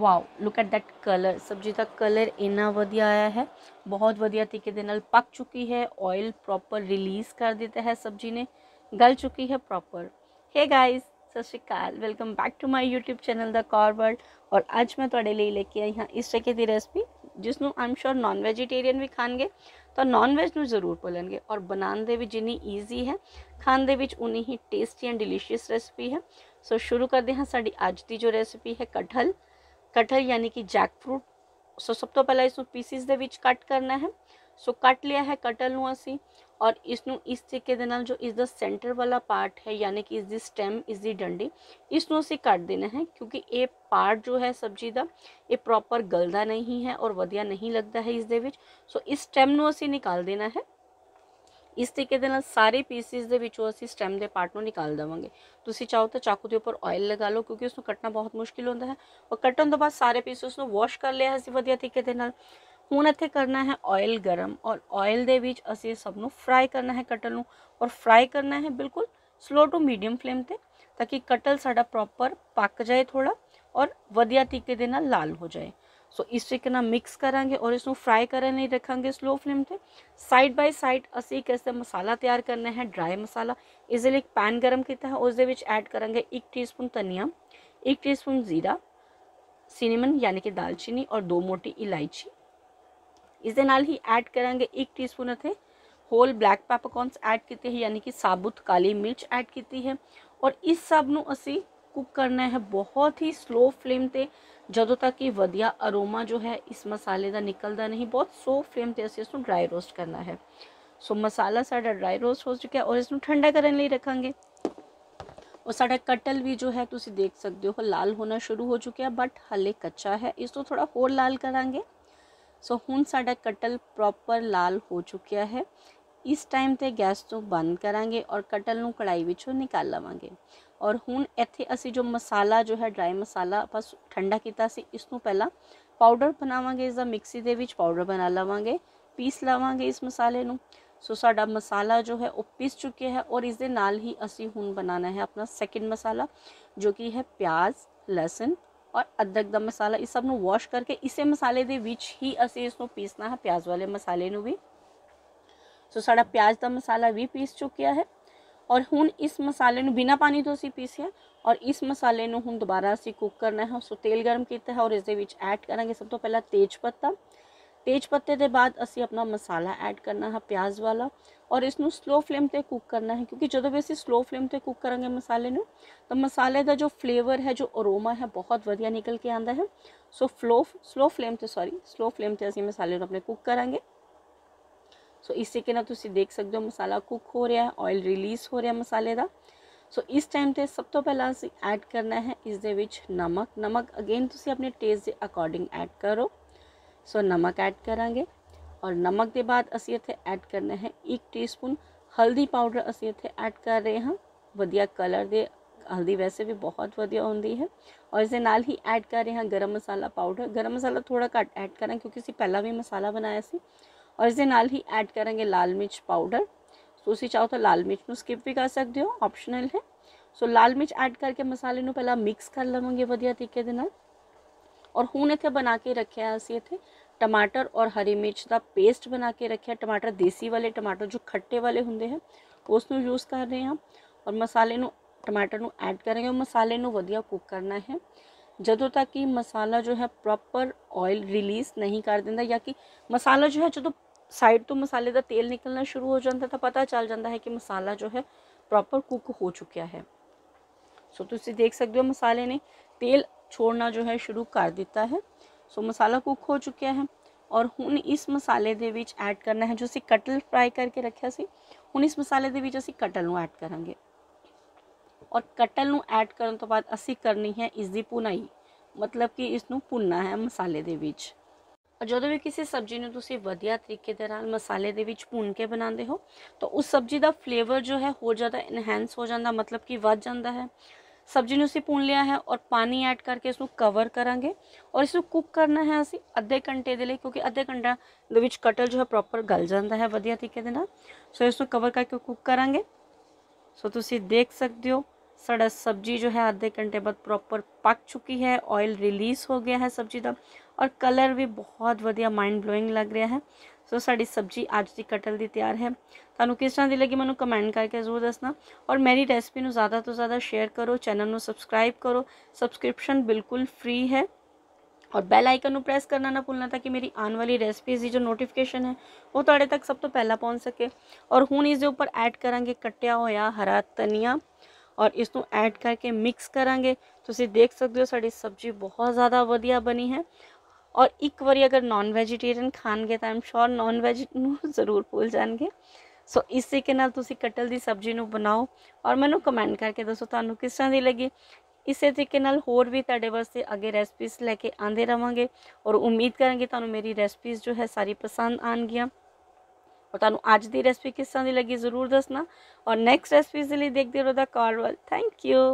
wow look at that colour सब्जी का colour इन्ना वजिया आया है बहुत वजिया तरीके पक चुकी है ऑयल प्रॉपर रिलीज़ कर देता है सब्जी ने गल चुकी है प्रॉपर हे गाइस सत श्रीकाल welcome back to my YouTube channel the Kaur world और आज मैं थोड़े लिए लेके आई हाँ इस तरीके की रेसिपी जिसन I am sure non vegetarian भी खाएंगे तो नॉन वेज में जरूर बोलेंगे और बनाने भी जिनी ईजी है खाने उन्नी ही टेस्टी एंड डिलीशियस रेसिपी है सो शुरू करते हैं हाँ साड़ी अज की जो रेसिपी है कटहल कटहल यानी कि जैक फ्रूट सो सब तो पहला इस पीसिस कट करना है सो कट लिया है कटहल असी और इस तरीके जो इस सेंटर वाला पार्ट है यानी कि इसकी स्टैम इसकी डंडी इसनों असी कट देना है क्योंकि ये पार्ट जो है सब्जी का ये प्रॉपर गलता नहीं है और वजिया नहीं लगता है इस सो इस स्टैम असी निकाल देना है इस तरीके सारे पीसिस के असी स्टैम के पार्ट निकाल देवे तुम चाहो तो चाकू के उपर ऑयल लगा लो क्योंकि उसको कट्टना बहुत मुश्किल होंगे है और कट्टन तो बाद सारे पीस उसको वॉश कर लिया है वजिया तरीके हूँ इतने करना है ऑयल गर्म और ऑयल के सबन फ्राई करना है कटल में और फ्राई करना है बिल्कुल स्लो टू मीडियम फ्लेम से ताकि कटल साढ़ा प्रॉपर पक जाए थोड़ा और वधिया तरीके लाल हो जाए सो इस तरीके मिक्स करा और इसको फ्राई करने नहीं रखा स्लो फ्लेम से साइड बाय साइड असी एक ऐसा मसाला तैयार करना है ड्राई मसाला इस एक पैन गर्म किया है उस एड करा एक टी स्पून धनिया एक टी स्पून जीरा सिनेमन यानी कि दालचीनी और दो मोटी इलायची इस ही ऐड करा एक टी स्पून इतने होल ब्लैक पैपकॉर्नस एड किए हैं यानी कि साबुत काली मिर्च ऐड की है और इस सब असी कुक करना है बहुत ही स्लो फ्लेम से जो तक कि वजिया अरोमा जो है इस मसाले का निकलता नहीं बहुत सो फ्लेम से असं इसको ड्राई रोस्ट करना है सो मसाला साढ़ा ड्राई रोस्ट हो चुका है और इसको ठंडा करने रखा और साढ़ा कटल भी जो है तुम देख सकते हो लाल होना शुरू हो चुका है बट हले कच्चा है इस तो थोड़ा होर लाल करा सो हूँ साढ़ा कटल प्रॉपर लाल हो चुका है इस टाइम तो गैस तो बंद करा और कटल में कढ़ाई में निकाल लवेंगे और हूँ इतने असी जो मसाला जो है ड्राई मसाला बस ठंडा किया इसको पहला पाउडर बनावे इसका मिक्सी के पाउडर बना लवेंगे पीस लवेंगे इस मसाले को सो साडा मसाला जो है वह पीस चुके हैं और इस ही असी हूँ बनाना है अपना सैकेंड मसाला जो कि है प्याज लसन और अदरक का मसाला इस सबू वॉश करके इस मसाले के बीच ही असी इस पीसना है प्याज वाले मसाले भी सो so, प्याज का मसाला भी पीस चुका है और हूँ इस मसाले बिना पानी तो असी पीसिए और इस मसाले को हूँ दोबारा असी कुक करना है उसको तेल गर्म किया है और इस ऐड करा सब तो पहला तेज पत्ता तेज पत्ते के बाद असी अपना मसाला ऐड करना है प्याज वाला और इसन स्लो फ्लेम पर कुक करना है क्योंकि जो भी असं स्लो फ्लेम पर कुक करेंगे मसाले में तो मसाले का जो फ्लेवर है जो अरोमा है बहुत वाया निकल के आता है सो फ्लो स्लो फ्लेम से सॉरी स्लो फ्लेम से असी मसाले अपने कुक करा सो इस तरीके देख सकते हो मसाला कुक हो रहा है ऑयल रिलीज़ हो रहा मसाले का सो so, इस टाइम से सब तो पहला एड करना है इस नमक नमक अगेन तुम अपने टेस्ट के अकॉर्डिंग ऐड करो सो so, नमक ऐड करा और नमक के बाद असं इतने ऐड करना है एक टी स्पून हल्दी पाउडर असं इतने ऐड कर रहे हाँ वजिया कलर दे हल्दी वैसे भी बहुत वजिया होंगी है और इस ही ऐड कर रहे हैं गर्म मसाला पाउडर गर्म मसाला थोड़ा घट ऐड करा क्योंकि अभी पहला भी मसाला बनाया से और इस नाल ही ऐड करेंगे लाल मिर्च पाउडर तुम चाहो तो लाल मिर्च में स्किप भी कर सकते हो ऑप्शनल है सो लाल मिर्च ऐड करके मसाले को पहला मिक्स कर लवेंगे वधिया तरीके और हूँ इतने बना के रखे असं इतने टमाटर और हरी मिर्च का पेस्ट बना के रखे टमाटर देसी वाले टमाटर जो खट्टे वाले होंगे हैं उसनों यूज़ कर रहे हैं और मसाले नू, टमाटर नू ऐड करेंगे और मसाले वधिया कुक करना है जदों तक कि मसाला जो है प्रॉपर ऑयल रिलीज़ नहीं कर देता या कि मसाला जो है जो तो साइड तो मसाले का तेल निकलना शुरू हो जाता तो पता चल जाता है कि मसाला जो है प्रॉपर कुक हो चुका है सो तो देख सकते हो मसाले ने तेल छोड़ना जो है शुरू कर दिता है सो मसाला कुक हो चुका है और हूँ इस मसाले के ऐड करना है जो अभी कटल फ्राई करके रखा से हूँ इस मसाले के कटल में ऐड करेंगे और कटल में ऐड करने तो बाद असी करनी है इसकी भुनाई मतलब कि इसनों भुनना है मसाले के और जो भी किसी सब्जी में तुम वजिया तरीके मसाले के भून के बनाते हो तो उस सब्जी का फ्लेवर जो है हो ज़्यादा इनहैंस हो जाता मतलब कि बढ़ जाता है सब्जी ने अभी भून लिया है और पानी ऐड करके इसको कवर करा और इसको कुक करना है असं अधे घंटे दे क्योंकि अद्धे घंटा कटल जो है प्रॉपर गल जाता है वजिया तरीके सो इसको कवर करके कुक करा सो तीस देख सकते हो साढ़ा सब्जी जो है आधे घंटे बाद प्रॉपर पक चुकी है ऑयल रिलीज़ हो गया है सब्जी का और कलर भी बहुत वाइया माइंड ब्लोइंग लग रहा है सो तो so, साड़ी सब्जी अज की कटल की तैयार है तू किस तरह की लगी मैं कमेंट करके जरूर दसना और मेरी रेसिपी ज़्यादा तो ज़्यादा शेयर करो चैनल में सबसक्राइब करो सबसक्रिप्शन बिल्कुल फ्री है और बैल आइकन प्रेस करना ना भूलना ताकि मेरी आने वाली रेसिपीज की जो नोटिफिकेशन है वो थोड़े तो तक सब तो पहला पहुँच सके और हूँ इस उपर ऐड करा कटिया होया हरा धनिया और इस ऐड करके मिक्स करा तो देख सकते हो साड़ी सब्जी बहुत ज़्यादा वधिया बनी है और एक बार अगर नॉन वेजिटेरियन खाएंगे तो I am sure non veg जरूर भूल जाएंगे सो इसी के नाल कटल की सब्जी बनाओ और मैं कमेंट करके दसो थानू किस तरह की लगी इस तरीके होर भी तेजे वास्ते अगे रेसपीज लैके आते रहेंगे और उम्मीद करेंगे तो मेरी रैसपीज़ जो है सारी पसंद आनगियाँ ਔਰ ਤੁਹਾਨੂੰ ਅੱਜ ਦੀ ਰੈਸਪੀ ਕਿਸ ਤਰ੍ਹਾਂ ਦੀ ਲੱਗੀ ਜ਼ਰੂਰ ਦੱਸਣਾ ਔਰ ਨੈਕਸਟ ਰੈਸਪੀ ਲਈ ਦੇਖਦੇ ਰਹੋ ਦਾ ਕਾਰਵਲ ਥੈਂਕ ਯੂ